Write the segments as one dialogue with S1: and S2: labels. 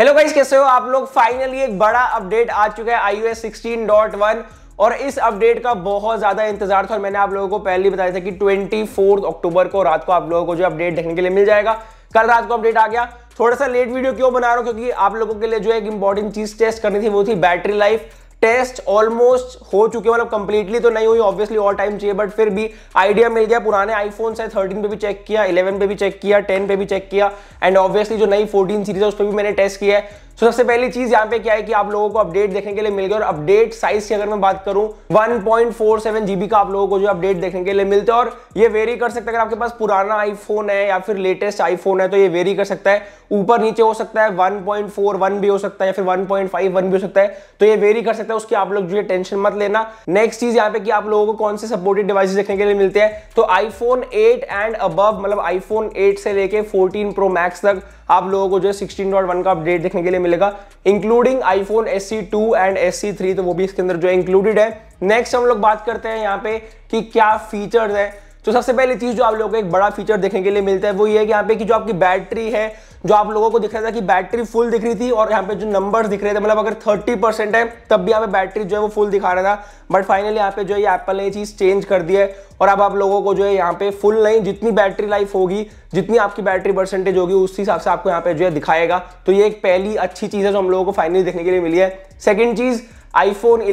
S1: hello guys कैसे हो आप लोग फाइनली एक बड़ा अपडेट आ चुका है iOS 16.1 और इस अपडेट का बहुत ज़्यादा इंतजार था और मैंने आप लोगों को पहले ही बताया था कि 24 अक्टूबर को रात को आप लोगों को जो अपडेट देखने के लिए मिल जाएगा कल रात को अपडेट आ गया थोड़ा सा लेट वीडियो क्यों बना रहा हूँ क्योंकि आप लोगों के लिए जो एक इंपॉर्टेंट चीज़ टेस्ट करनी थी वो थी बैटरी लाइफ टेस्ट ऑलमोस्ट हो चुके मतलब कंप्लीटली तो नहीं हुई ऑब्वियसली ऑल टाइम चाहिए बट फिर भी आइडिया मिल गया पुराने आईफोन से थर्टीन पे भी चेक किया इलेवन पे भी चेक किया टेन पे भी चेक किया एंड ऑब्वियसली जो नई फोर्टीन सीरीज है उस पर भी मैंने टेस्ट किया है सो so, सबसे पहली चीज यहाँ पे क्या है कि आप लोगों को अपडेट देखने के लिए मिल गया और अपडेट साइज की अगर मैं बात करूं 1.47 जीबी का आप लोगों को जो अपडेट देखने के लिए मिलता हैं और ये वेरी कर सकता है अगर आपके पास पुराना आईफोन है या फिर लेटेस्ट आईफोन है तो ये वेरी कर सकता है ऊपर नीचे हो सकता है वन भी हो सकता है या फिर वन भी हो सकता है तो ये वेरी कर सकता है उसकी आप लोग जो है टेंशन मत लेना नेक्स्ट चीज यहाँ पे कि आप लोगों को कौन से सपोर्टेड डिवाइस देखने के लिए मिलते हैं तो आईफोन एट एंड अब मतलब आईफोन एट से लेके फोर्टीन प्रो मैक्स तक आप लोगों को जो है वन का अपडेट देखने के लिए मिलेगा including iPhone S C two and S C three तो वो भी इसके अंदर जो है इंक्लूडेड है नेक्स्ट हम लोग बात करते हैं यहाँ पे कि क्या फीचर्स हैं तो सबसे पहली चीज़ जो आप लोगों को एक बड़ा फीचर देखने के लिए मिलता है वो ये है कि यहाँ पे कि जो आपकी बैटरी है जो आप लोगों को दिख रहा था कि बैटरी फुल दिख रही थी और यहाँ पे जो नंबर्स दिख रहे थे मतलब अगर 30 परसेंट है तब भी यहाँ पे बैटरी जो है वो फुल दिखा रहा था बट फाइनली यहाँ पे जो है एप्पल ने ये चीज़ चेंज कर दी है और अब आप लोगों को जो है यहाँ पे फुल नहीं जितनी बैटरी लाइफ होगी जितनी आपकी बैटरी परसेंटेज होगी उस हिसाब से आपको यहाँ पे जो है दिखाएगा तो ये एक पहली अच्छी चीज़ है जो हम लोगों को फाइनली देखने के लिए मिली है सेकेंड चीज़ आईफोन 11,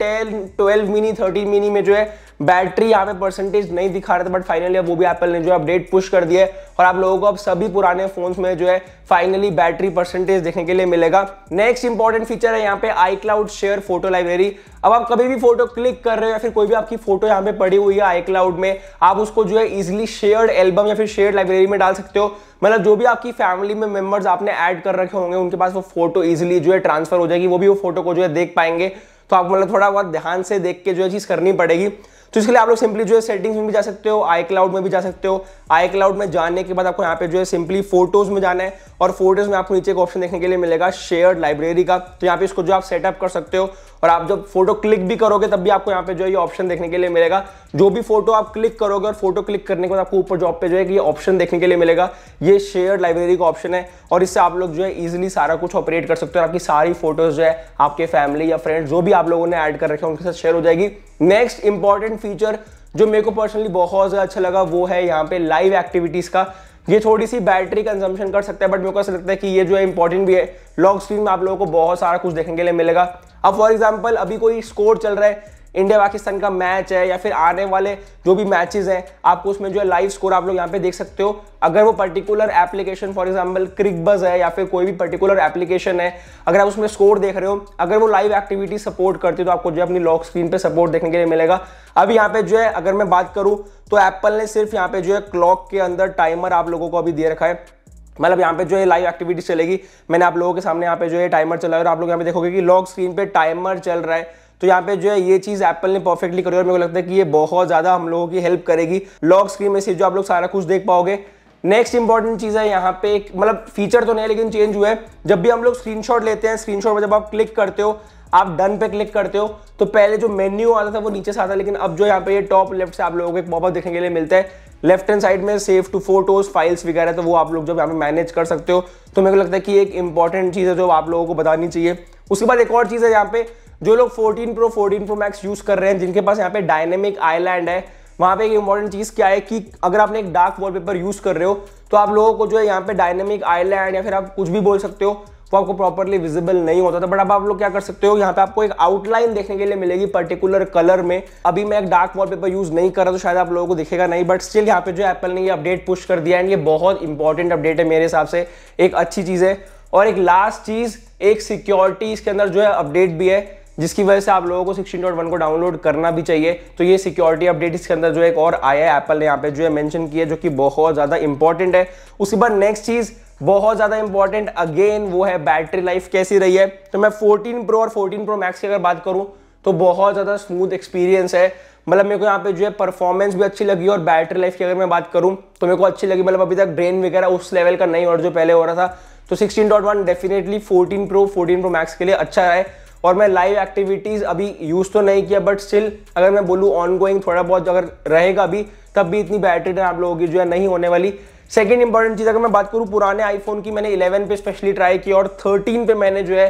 S1: 10, 12 मिनी 13 मिनी में जो है बैटरी यहाँ पे परसेंटेज नहीं दिखा रहे थे बट फाइनली अब वो भी एप्पल ने जो अपडेट पुश कर दिया है और आप लोगों को अब सभी पुराने फोन्स में जो है फाइनली बैटरी परसेंटेज देखने के लिए मिलेगा नेक्स्ट इंपॉर्टेंट फीचर है यहाँ पे iCloud share photo library अब आप कभी भी फोटो क्लिक कर रहे हो या फिर कोई भी आपकी फोटो यहाँ पे पड़ी हुई है आई क्लाउड में आप उसको जो है इजिली शेयर्ड एल्बम या फिर शेयर लाइब्रेरी में डाल सकते हो मतलब जो भी आपकी फैमिली में मेंबर्स आपने ऐड कर रखे होंगे उनके पास वो फोटो इजिली जो है ट्रांसफर हो जाएगी वो भी वो फोटो को जो है देख पाएंगे तो आप मतलब थोड़ा बहुत ध्यान से देख के जो है चीज़ करनी पड़ेगी तो इसके लिए आप लोग सिंपली जो है सेटिंग्स में भी जा सकते हो आई क्लाउड में भी जा सकते हो आई क्लाउड में जाने के बाद आपको यहाँ पे जो है सिंपली फोटोज में जाना है और फोटोज में आपको नीचे एक ऑप्शन देखने के लिए मिलेगा शेयर्ड लाइब्रेरी का तो यहाँ पे इसको जो आप सेटअप कर सकते हो और आप जब फोटो क्लिक भी करोगे तब भी आपको यहाँ पे जो है ये ऑप्शन देखने के लिए मिलेगा जो भी फोटो आप क्लिक करोगे और फोटो क्लिक करने के बाद आपको ऊपर जॉब पे जो है ये ऑप्शन देखने के लिए मिलेगा ये शेयर लाइब्रेरी का ऑप्शन है और इससे आप लोग जो है इजिली सारा कुछ ऑपरेट कर सकते हो आपकी सारी फोटोज जो है आपके फैमिली या फ्रेंड जो भी आप लोगों ने ऐड कर रखे उनके साथ शेयर हो जाएगी नेक्स्ट इंपॉर्टेंट फीचर जो मेरे को पर्सनली बहुत ज़्यादा अच्छा लगा वो है यहाँ पे लाइव एक्टिविटीज़ का ये थोड़ी सी बैटरी कंजम्पशन कर सकता है बट मेरे को ऐसा लगता है कि ये जो है इंपॉर्टेंट भी है लॉन्ग स्क्रीन में आप लोगों को बहुत सारा कुछ देखने के लिए मिलेगा अब फॉर एग्जाम्पल अभी कोई स्कोर चल रहा है इंडिया पाकिस्तान का मैच है या फिर आने वाले जो भी मैचेस हैं आपको उसमें जो है लाइव स्कोर आप लोग यहाँ पे देख सकते हो अगर वो particular application for example Cricbuzz है या फिर कोई भी पर्टिकुलर एप्लीकेशन है अगर आप उसमें स्कोर देख रहे हो अगर वो लाइव एक्टिविटी सपोर्ट करती है तो आपको जो है अपनी लॉक स्क्रीन पर सपोर्ट देखने के लिए मिलेगा अभी यहाँ पे जो है अगर मैं बात करूँ तो एप्पल ने सिर्फ यहाँ पे जो है क्लॉक के अंदर टाइमर आप लोगों को अभी दे रखा है मतलब यहाँ पे जो है लाइव एक्टिविटी चलेगी मैंने आप लोगों के सामने यहाँ पे जो है टाइमर चलाया और आप लोग यहाँ पे देखोगे कि लॉक स्क्रीन पे टाइमर चल रहा है तो यहाँ पे जो है ये चीज़ एप्पल ने परफेक्टली करी और मेरे को लगता है कि ये बहुत ज़्यादा हम लोगों की हेल्प करेगी लॉक स्क्रीन में से जो आप लोग सारा कुछ देख पाओगे नेक्स्ट इंपॉर्टेंट चीज़ है यहाँ पे एक मतलब फीचर तो नहीं है लेकिन चेंज हुआ है जब भी हम लोग स्क्रीनशॉट लेते हैं स्क्रीनशॉट में जब आप क्लिक करते हो आप डन पे क्लिक करते हो तो पहले जो मेन्यू आता था वो नीचे से आता लेकिन अब जो यहाँ पे ये टॉप लेफ्ट से आप लोगों को एक पॉपअप देखने के लिए मिलता है लेफ्ट हैंड साइड में सेव टू फोटोज फाइल्स वगैरह तो वो आप लोग जब यहाँ पे मैनेज कर सकते हो तो मेरे को लगता है कि एक इंपॉर्टेंट चीज़ है जो आप लोगों को बतानी चाहिए उसके बाद एक और चीज़ है यहाँ पे जो लोग 14 प्रो 14 प्रो मैक्स यूज कर रहे हैं जिनके पास यहाँ पे डायनेमिक आईलैंड है वहाँ पे एक इंपॉर्टेंट चीज़ क्या है कि अगर आपने एक डार्क वॉलपेपर यूज़ कर रहे हो तो आप लोगों को जो है यहाँ पे डायनेमिक आईलैंड या फिर आप कुछ भी बोल सकते हो वो आपको प्रॉपरली विजिबल नहीं होता था बट अब आप लोग क्या कर सकते हो यहाँ पे आपको एक आउटलाइन देखने के लिए मिलेगी पर्टिकुलर कलर में अभी मैं एक डार्क वॉलपेपर यूज नहीं कर रहा तो शायद आप लोगों को दिखेगा नहीं बट स्टिल यहाँ पे जो एप्पल ने ये अपडेट पुश कर दिया एंड ये बहुत इंपॉर्टेंट अपडेट है मेरे हिसाब से एक अच्छी चीज़ है और एक लास्ट चीज़ एक सिक्योरिटी इसके अंदर जो है अपडेट भी है जिसकी वजह से आप लोगों को सिक्सटीन डॉट वन को डाउनलोड करना भी चाहिए तो ये सिक्योरिटी अपडेट इसके अंदर जो एक और आया है एप्पल ने यहाँ पे जो है मैंशन किया जो कि बहुत ज़्यादा इंपॉर्टेंट है उसके बाद नेक्स्ट चीज़ बहुत ज़्यादा इंपॉर्टेंट अगेन वो है बैटरी लाइफ कैसी रही है तो मैं फोर्टीन प्रो और फोर्टीन प्रो मैक्स की अगर बात करूँ तो बहुत ज़्यादा स्मूथ एक्सपीरियंस है मतलब मेरे को यहाँ पे जो है परफॉर्मेंस भी अच्छी लगी और बैटरी लाइफ की अगर मैं बात करूँ तो मेरे को अच्छी लगी मतलब अभी तक ड्रेन वगैरह उस लेवल का नहीं और जो पहले हो रहा था तो 16.1 डेफिनेटली 14 प्रो 14 प्रो मैक्स के लिए अच्छा है और मैं लाइव एक्टिविटीज़ अभी यूज़ तो नहीं किया बट स्टिल अगर मैं बोलूँ ऑन गोइंग थोड़ा बहुत अगर रहेगा भी तब भी इतनी बैटरी टाइम तो आप लोगों की जो है नहीं होने वाली सेकेंड इंपॉर्टेंट चीज़ अगर मैं बात करूँ पुराने आईफोन की मैंने 11 पे स्पेशली ट्राई की और 13 पे मैंने जो है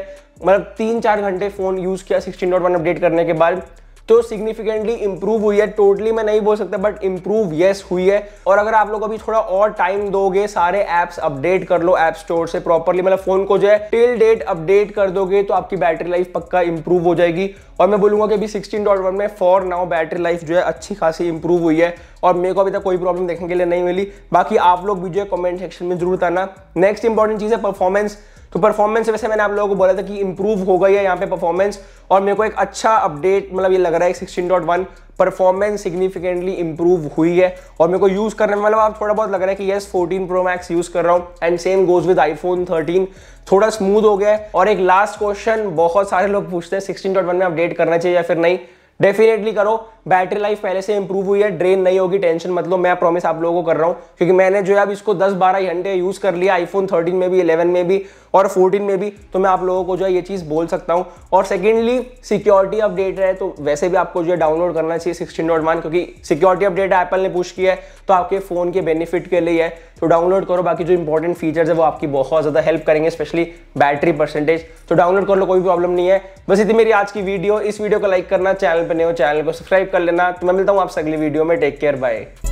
S1: मतलब तीन चार घंटे फ़ोन यूज़ किया 16.1 अपडेट करने के बाद तो सिग्निफिकेंटली इंप्रूव हुई है टोटली मैं नहीं बोल सकता बट इंप्रूव यस हुई है और अगर आप लोग अभी थोड़ा और टाइम दोगे सारे एप्स अपडेट कर लो ऐप स्टोर से प्रॉपरली मतलब फोन को जो है टिल डेट अपडेट कर दोगे तो आपकी बैटरी लाइफ पक्का इंप्रूव हो जाएगी और मैं बोलूंगा कि अभी सिक्सटीन डॉट वन में फॉर नाउ बैटरी लाइफ जो है अच्छी खासी इंप्रूव हुई है और मेरे को अभी तक कोई प्रॉब्लम देखने के लिए नहीं मिली बाकी आप लोग भी जो है कमेंट सेक्शन में जरूर आना नेक्स्ट इंपॉर्टेंट चीज़ है परफॉर्मेंस तो परफॉर्मेंस वैसे मैंने आप लोगों को बोला था कि इंप्रूव हो गई है यहाँ पे परफॉर्मेंस और मेरे को एक अच्छा अपडेट मतलब ये लग रहा है sixteen dot one performance significantly improve हुई है और मेरे को यूज़ करने में मतलब आप थोड़ा बहुत लग रहा है कि yes fourteen pro max use कर रहा हूँ and same goes with iPhone thirteen थोड़ा स्मूथ हो गया है और एक लास्ट क्वेश्चन बहुत सारे लोग पूछते हैं वन में अपडेट करना चाहिए या फिर नहीं डेफिनेटली करो बैटरी लाइफ पहले से इंप्रूव हुई है ड्रेन नहीं होगी टेंशन मतलब मैं प्रॉमिस आप लोगों को कर रहा हूँ क्योंकि मैंने जो है अब इसको दस बारह घंटे यूज कर लिया आईफोन थर्टीन में भी इलेवन में भी और 14 में भी तो मैं आप लोगों को जो है ये चीज़ बोल सकता हूँ और सेकेंडली सिक्योरिटी अपडेट है तो वैसे भी आपको जो है डाउनलोड करना चाहिए सिक्सटीन डॉट वन क्योंकि सिक्योरिटी अपडेट एप्पल ने पूछ किया है तो आपके फ़ोन के बेनिफिट के लिए है तो डाउनलोड करो बाकी जो इंपॉर्टेंट फीचर्स है वो आपकी बहुत ज़्यादा हेल्प करेंगे स्पेशली बैटरी परसेंटेज तो डाउनलोड कर लो कोई प्रॉब्लम नहीं है बस इतनी मेरी आज की वीडियो इस वीडियो को लाइक करना चैनल पर नहीं हो चैनल को सब्सक्राइब कर कर लेना तो मैं मिलता हूँ आपसे अगली वीडियो में टेक केयर बाय